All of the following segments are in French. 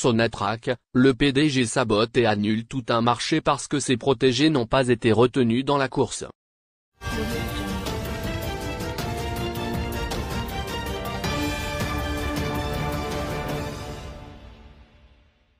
Sonatrach, le PDG sabote et annule tout un marché parce que ses protégés n'ont pas été retenus dans la course.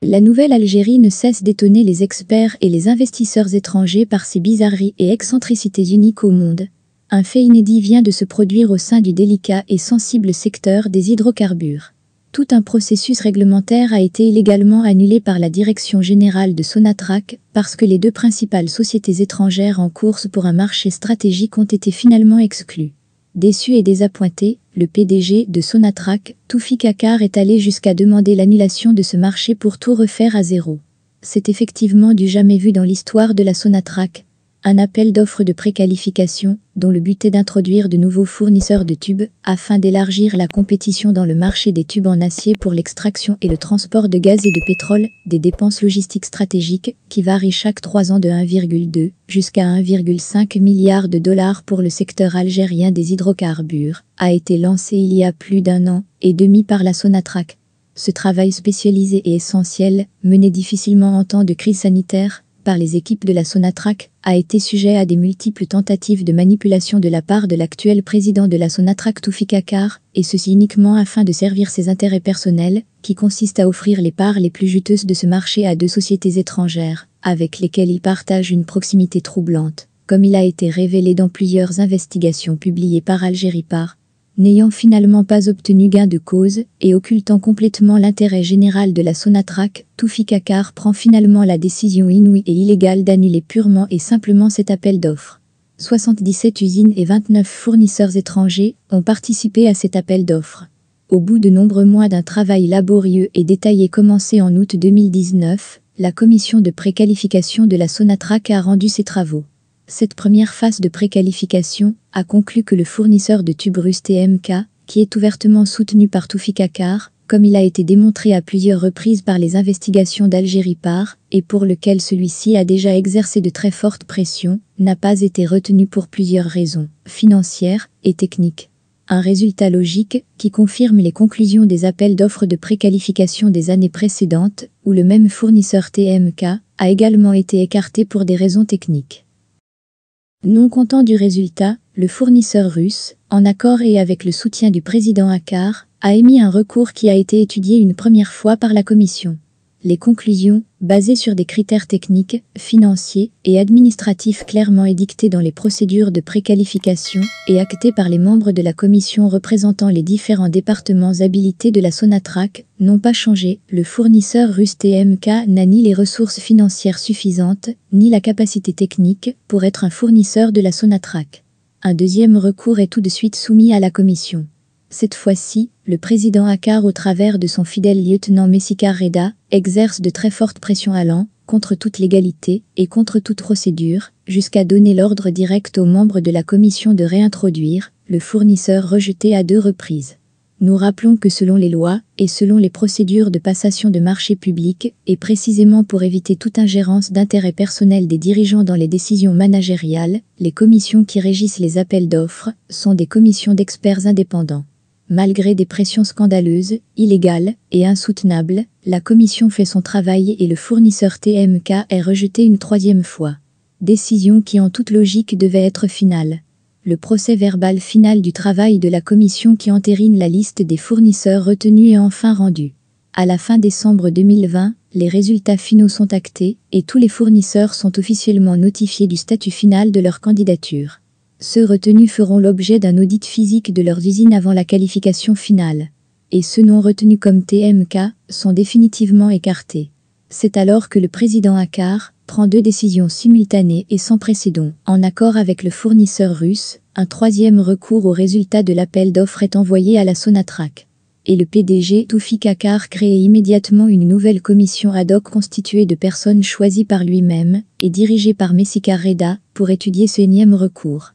La nouvelle Algérie ne cesse d'étonner les experts et les investisseurs étrangers par ses bizarreries et excentricités uniques au monde. Un fait inédit vient de se produire au sein du délicat et sensible secteur des hydrocarbures tout un processus réglementaire a été illégalement annulé par la direction générale de Sonatrach parce que les deux principales sociétés étrangères en course pour un marché stratégique ont été finalement exclues. Déçu et désappointé, le PDG de Sonatrach, Toufi Kakar, est allé jusqu'à demander l'annulation de ce marché pour tout refaire à zéro. C'est effectivement du jamais vu dans l'histoire de la Sonatrach, un appel d'offres de préqualification dont le but est d'introduire de nouveaux fournisseurs de tubes afin d'élargir la compétition dans le marché des tubes en acier pour l'extraction et le transport de gaz et de pétrole, des dépenses logistiques stratégiques qui varient chaque 3 ans de 1,2 jusqu'à 1,5 milliard de dollars pour le secteur algérien des hydrocarbures, a été lancé il y a plus d'un an et demi par la Sonatrach. Ce travail spécialisé et essentiel, mené difficilement en temps de crise sanitaire, par les équipes de la Sonatrach a été sujet à des multiples tentatives de manipulation de la part de l'actuel président de la Sonatrach Toufik Kakar, et ceci uniquement afin de servir ses intérêts personnels, qui consistent à offrir les parts les plus juteuses de ce marché à deux sociétés étrangères, avec lesquelles il partage une proximité troublante, comme il a été révélé dans plusieurs investigations publiées par Algérie par n'ayant finalement pas obtenu gain de cause et occultant complètement l'intérêt général de la Sonatrach, Toufi Kakar prend finalement la décision inouïe et illégale d'annuler purement et simplement cet appel d'offres. 77 usines et 29 fournisseurs étrangers ont participé à cet appel d'offres. Au bout de nombreux mois d'un travail laborieux et détaillé commencé en août 2019, la commission de préqualification de la Sonatrach a rendu ses travaux. Cette première phase de préqualification a conclu que le fournisseur de tubes russe TMK, qui est ouvertement soutenu par Toufik Akar, comme il a été démontré à plusieurs reprises par les investigations d'Algérie par, et pour lequel celui-ci a déjà exercé de très fortes pressions, n'a pas été retenu pour plusieurs raisons, financières et techniques. Un résultat logique qui confirme les conclusions des appels d'offres de préqualification des années précédentes, où le même fournisseur TMK a également été écarté pour des raisons techniques. Non content du résultat, le fournisseur russe, en accord et avec le soutien du président Akar, a émis un recours qui a été étudié une première fois par la Commission. Les conclusions, basées sur des critères techniques, financiers et administratifs clairement édictés dans les procédures de préqualification et actées par les membres de la commission représentant les différents départements habilités de la Sonatrac, n'ont pas changé. Le fournisseur russe n'a ni les ressources financières suffisantes, ni la capacité technique pour être un fournisseur de la Sonatrac. Un deuxième recours est tout de suite soumis à la commission. Cette fois-ci, le président Akar au travers de son fidèle lieutenant Messica Reda, exerce de très fortes pressions allant contre toute légalité et contre toute procédure, jusqu'à donner l'ordre direct aux membres de la commission de réintroduire le fournisseur rejeté à deux reprises. Nous rappelons que selon les lois et selon les procédures de passation de marché public, et précisément pour éviter toute ingérence d'intérêt personnel des dirigeants dans les décisions managériales, les commissions qui régissent les appels d'offres sont des commissions d'experts indépendants. Malgré des pressions scandaleuses, illégales et insoutenables, la commission fait son travail et le fournisseur TMK est rejeté une troisième fois. Décision qui en toute logique devait être finale. Le procès verbal final du travail de la commission qui entérine la liste des fournisseurs retenus est enfin rendu. À la fin décembre 2020, les résultats finaux sont actés et tous les fournisseurs sont officiellement notifiés du statut final de leur candidature. Ceux retenus feront l'objet d'un audit physique de leurs usines avant la qualification finale. Et ceux non retenus comme TMK sont définitivement écartés. C'est alors que le président Akar prend deux décisions simultanées et sans précédent. En accord avec le fournisseur russe, un troisième recours au résultat de l'appel d'offres est envoyé à la Sonatrach. Et le PDG Toufik Akar crée immédiatement une nouvelle commission ad hoc constituée de personnes choisies par lui-même et dirigée par Messika Reda pour étudier ce énième recours.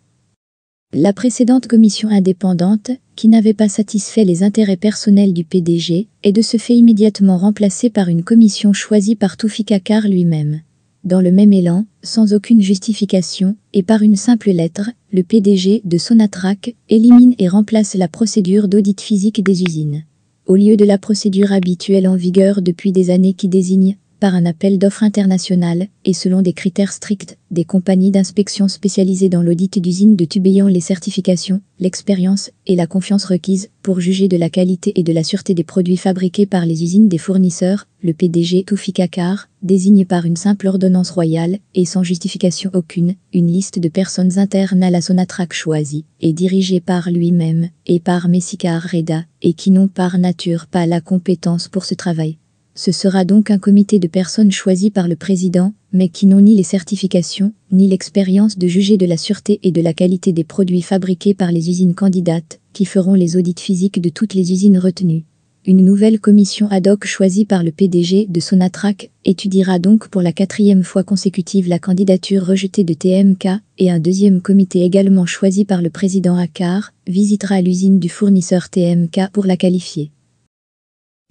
La précédente commission indépendante, qui n'avait pas satisfait les intérêts personnels du PDG, est de ce fait immédiatement remplacée par une commission choisie par Kakar lui-même. Dans le même élan, sans aucune justification, et par une simple lettre, le PDG de Sonatrac élimine et remplace la procédure d'audit physique des usines. Au lieu de la procédure habituelle en vigueur depuis des années qui désigne, par un appel d'offres international et selon des critères stricts, des compagnies d'inspection spécialisées dans l'audit d'usines de tubes les certifications, l'expérience et la confiance requises pour juger de la qualité et de la sûreté des produits fabriqués par les usines des fournisseurs, le PDG Tufi Kakar, désigné par une simple ordonnance royale et sans justification aucune, une liste de personnes internes à la Sonatrac choisie et dirigée par lui-même et par Messika Reda et qui n'ont par nature pas la compétence pour ce travail. Ce sera donc un comité de personnes choisies par le président, mais qui n'ont ni les certifications, ni l'expérience de juger de la sûreté et de la qualité des produits fabriqués par les usines candidates, qui feront les audits physiques de toutes les usines retenues. Une nouvelle commission ad hoc choisie par le PDG de Sonatrach étudiera donc pour la quatrième fois consécutive la candidature rejetée de TMK et un deuxième comité également choisi par le président Acar visitera l'usine du fournisseur TMK pour la qualifier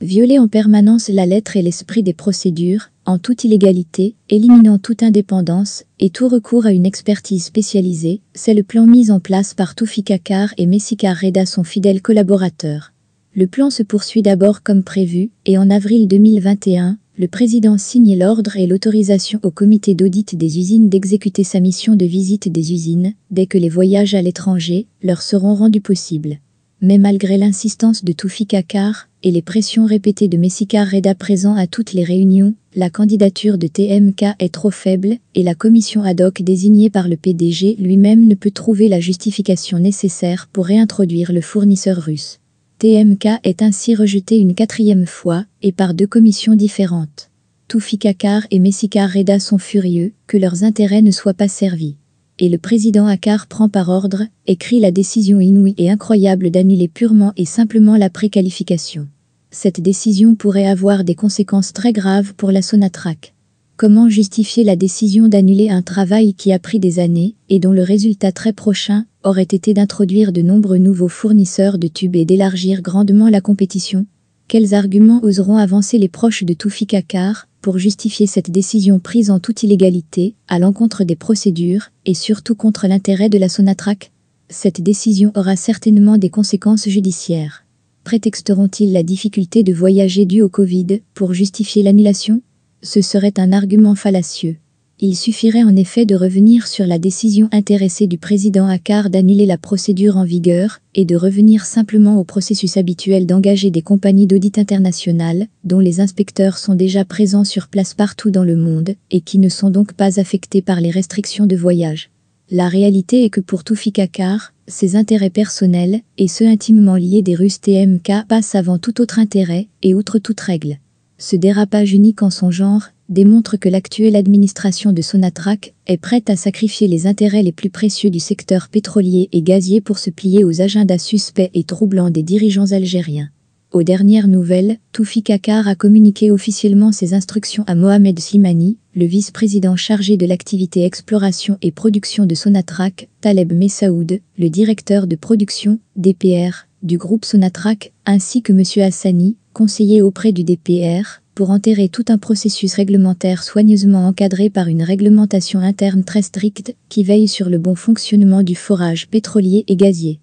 violer en permanence la lettre et l'esprit des procédures, en toute illégalité, éliminant toute indépendance et tout recours à une expertise spécialisée, c'est le plan mis en place par Toufi Kakar et Messika Reda son fidèle collaborateur. Le plan se poursuit d'abord comme prévu, et en avril 2021, le président signe l'ordre et l'autorisation au comité d'audit des usines d'exécuter sa mission de visite des usines dès que les voyages à l'étranger leur seront rendus possibles. Mais malgré l'insistance de Toufi Kakar et les pressions répétées de Messikar Reda présent à toutes les réunions, la candidature de TMK est trop faible et la commission ad hoc désignée par le PDG lui-même ne peut trouver la justification nécessaire pour réintroduire le fournisseur russe. TMK est ainsi rejeté une quatrième fois et par deux commissions différentes. Toufi Kakar et Messikar Reda sont furieux que leurs intérêts ne soient pas servis et le président Akar prend par ordre, écrit la décision inouïe et incroyable d'annuler purement et simplement la préqualification. Cette décision pourrait avoir des conséquences très graves pour la Sonatrac. Comment justifier la décision d'annuler un travail qui a pris des années et dont le résultat très prochain aurait été d'introduire de nombreux nouveaux fournisseurs de tubes et d'élargir grandement la compétition Quels arguments oseront avancer les proches de Toufik Akar pour justifier cette décision prise en toute illégalité, à l'encontre des procédures, et surtout contre l'intérêt de la Sonatrac. Cette décision aura certainement des conséquences judiciaires. Prétexteront-ils la difficulté de voyager due au Covid pour justifier l'annulation Ce serait un argument fallacieux. Il suffirait en effet de revenir sur la décision intéressée du président akar d'annuler la procédure en vigueur et de revenir simplement au processus habituel d'engager des compagnies d'audit internationales, dont les inspecteurs sont déjà présents sur place partout dans le monde et qui ne sont donc pas affectés par les restrictions de voyage. La réalité est que pour Toufik Akkar, ses intérêts personnels et ceux intimement liés des Russes TMK passent avant tout autre intérêt et outre toute règle. Ce dérapage unique en son genre démontre que l'actuelle administration de Sonatrach est prête à sacrifier les intérêts les plus précieux du secteur pétrolier et gazier pour se plier aux agendas suspects et troublants des dirigeants algériens. Aux dernières nouvelles, Toufi Kakar a communiqué officiellement ses instructions à Mohamed Slimani, le vice-président chargé de l'activité exploration et production de Sonatrach, Taleb Messaoud, le directeur de production, DPR, du groupe Sonatrac, ainsi que M. Hassani, conseiller auprès du DPR, pour enterrer tout un processus réglementaire soigneusement encadré par une réglementation interne très stricte qui veille sur le bon fonctionnement du forage pétrolier et gazier.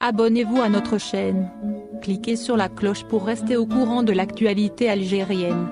Abonnez-vous à notre chaîne. Cliquez sur la cloche pour rester au courant de l'actualité algérienne.